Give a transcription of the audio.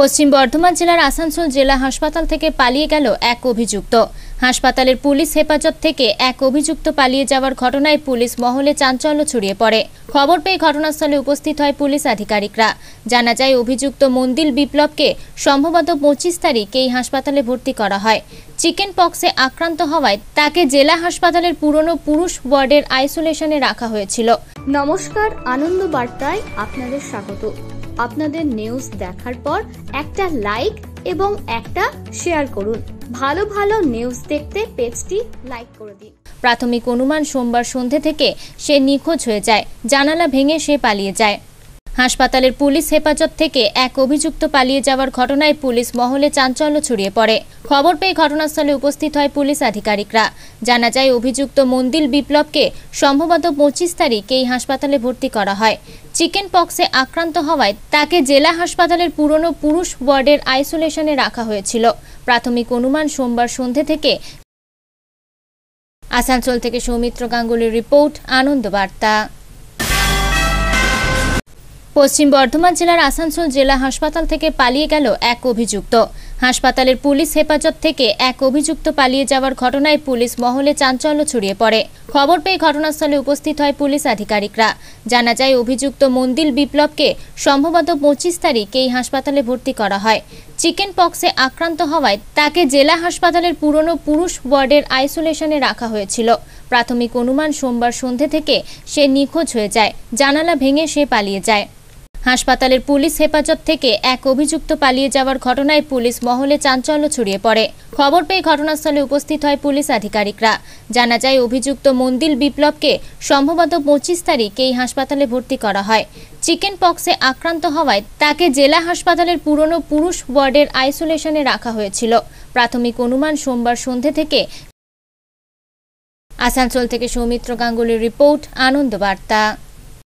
পশ্চিম বর্ধমান জেলার আসানসোল জেলা হাসপাতাল থেকে পালিয়ে গেল এক অভিযুক্ত হাসপাতালের পুলিশ হেফাজত থেকে এক অভিযুক্ত পালিয়ে যাওয়ার ঘটনায় পুলিশ মহলে চাঞ্চল্য ছড়িয়ে পড়ে খবর পেয়ে ঘটনাস্থলে উপস্থিত হয় পুলিশ আধিকারিকরা জানা যায় অভিযুক্ত মন্দিল বিপ্লবকে সম্ভবত পঁচিশ তারিখ এই হাসপাতালে ভর্তি করা হয় চিকেন পক্সে আক্রান্ত হওয়ায় তাকে জেলা হাসপাতালের পুরনো পুরুষ ওয়ার্ডের আইসোলেশনে রাখা হয়েছিল নমস্কার আনন্দ বার্তায় আপনাদের স্বাগত আপনাদের নিউজ দেখার পর একটা লাইক এবং একটা শেয়ার করুন ভালো ভালো নিউজ দেখতে পেজটি লাইক করে দিন প্রাথমিক অনুমান সোমবার সন্ধে থেকে সে নিখোঁজ হয়ে যায় জানালা ভেঙে সে পালিয়ে যায় হাসপাতালের পুলিশ হেফাজত থেকে এক অভিযুক্ত পালিয়ে যাওয়ার ঘটনায় পুলিশ মহলে চাঞ্চল্য ছড়িয়ে পড়ে খবর পেয়ে ঘটনাস্থলে উপস্থিত হয় পুলিশ আধিকারিকরা জানা যায় অভিযুক্ত মন্দিল বিপ্লবকে সম্ভবত পঁচিশ তারিখ এই হাসপাতালে ভর্তি করা হয় চিকেন পক্সে আক্রান্ত হওয়ায় তাকে জেলা হাসপাতালের পুরনো পুরুষ ওয়ার্ডের আইসোলেশনে রাখা হয়েছিল প্রাথমিক অনুমান সোমবার সন্ধ্যে থেকে আসানসোল থেকে সৌমিত্র গাঙ্গুলির রিপোর্ট আনন্দবার্তা পশ্চিম বর্ধমান জেলার আসানসোল জেলা হাসপাতাল থেকে পালিয়ে গেল এক অভিযুক্ত হাসপাতালের পুলিশ হেফাজত থেকে এক অভিযুক্ত পালিয়ে যাওয়ার ঘটনায় পুলিশ মহলে চাঞ্চল্য ছড়িয়ে পড়ে খবর পেয়ে ঘটনাস্থলে উপস্থিত হয় পুলিশ আধিকারিকরা জানা যায় অভিযুক্ত মন্দিল বিপ্লবকে সম্ভবত পঁচিশ তারিখ এই হাসপাতালে ভর্তি করা হয় চিকেন পক্সে আক্রান্ত হওয়ায় তাকে জেলা হাসপাতালের পুরনো পুরুষ ওয়ার্ডের আইসোলেশনে রাখা হয়েছিল প্রাথমিক অনুমান সোমবার সন্ধে থেকে সে নিখোঁজ হয়ে যায় জানালা ভেঙে সে পালিয়ে যায় হাসপাতালের পুলিশ হেফাজত থেকে এক অভিযুক্ত পালিয়ে যাওয়ার ঘটনায় পুলিশ মহলে চাঞ্চল্য ছড়িয়ে পড়ে খবর পেয়ে ঘটনাস্থলে উপস্থিত হয় পুলিশ আধিকারিকরা জানা যায় অভিযুক্ত মন্দিল বিপ্লবকে সম্ভবত পঁচিশ তারিখ এই হাসপাতালে ভর্তি করা হয় চিকেন পক্সে আক্রান্ত হওয়ায় তাকে জেলা হাসপাতালের পুরনো পুরুষ ওয়ার্ডের আইসোলেশনে রাখা হয়েছিল প্রাথমিক অনুমান সোমবার সন্ধে থেকে আসানসোল থেকে সৌমিত্র গাঙ্গুলির রিপোর্ট আনন্দ বার্তা